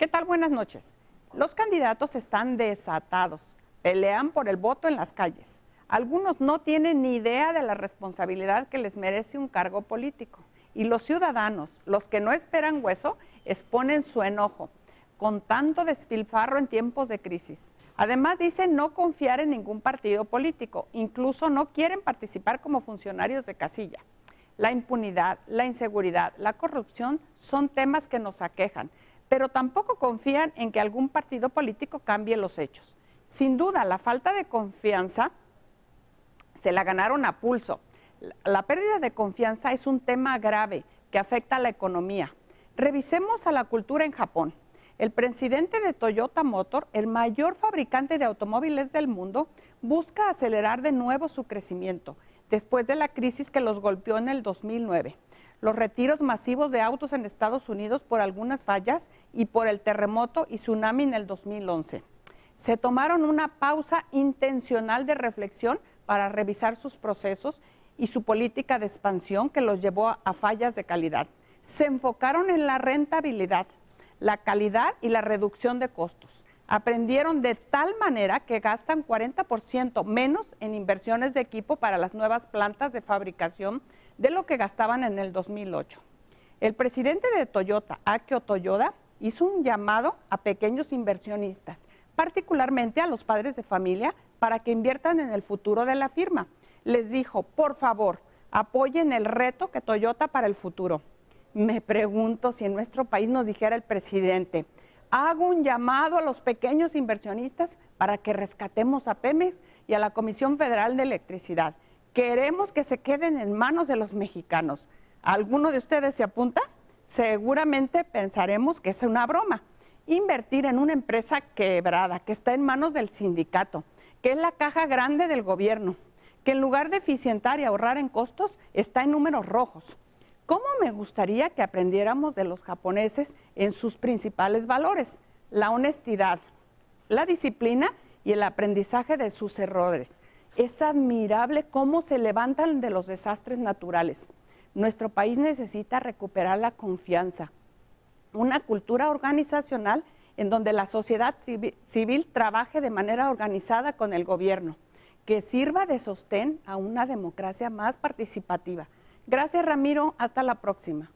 ¿Qué tal? Buenas noches. Los candidatos están desatados, pelean por el voto en las calles. Algunos no tienen ni idea de la responsabilidad que les merece un cargo político. Y los ciudadanos, los que no esperan hueso, exponen su enojo con tanto despilfarro en tiempos de crisis. Además dicen no confiar en ningún partido político, incluso no quieren participar como funcionarios de casilla. La impunidad, la inseguridad, la corrupción son temas que nos aquejan pero tampoco confían en que algún partido político cambie los hechos. Sin duda, la falta de confianza se la ganaron a pulso. La pérdida de confianza es un tema grave que afecta a la economía. Revisemos a la cultura en Japón. El presidente de Toyota Motor, el mayor fabricante de automóviles del mundo, busca acelerar de nuevo su crecimiento después de la crisis que los golpeó en el 2009 los retiros masivos de autos en Estados Unidos por algunas fallas y por el terremoto y tsunami en el 2011. Se tomaron una pausa intencional de reflexión para revisar sus procesos y su política de expansión que los llevó a fallas de calidad. Se enfocaron en la rentabilidad, la calidad y la reducción de costos. Aprendieron de tal manera que gastan 40% menos en inversiones de equipo para las nuevas plantas de fabricación de lo que gastaban en el 2008. El presidente de Toyota, Akio Toyoda, hizo un llamado a pequeños inversionistas, particularmente a los padres de familia, para que inviertan en el futuro de la firma. Les dijo, por favor, apoyen el reto que Toyota para el futuro. Me pregunto si en nuestro país nos dijera el presidente, hago un llamado a los pequeños inversionistas para que rescatemos a Pemex y a la Comisión Federal de Electricidad. Queremos que se queden en manos de los mexicanos. ¿Alguno de ustedes se apunta? Seguramente pensaremos que es una broma. Invertir en una empresa quebrada, que está en manos del sindicato, que es la caja grande del gobierno, que en lugar de eficientar y ahorrar en costos, está en números rojos. ¿Cómo me gustaría que aprendiéramos de los japoneses en sus principales valores? La honestidad, la disciplina y el aprendizaje de sus errores. Es admirable cómo se levantan de los desastres naturales. Nuestro país necesita recuperar la confianza. Una cultura organizacional en donde la sociedad civil trabaje de manera organizada con el gobierno, que sirva de sostén a una democracia más participativa. Gracias Ramiro, hasta la próxima.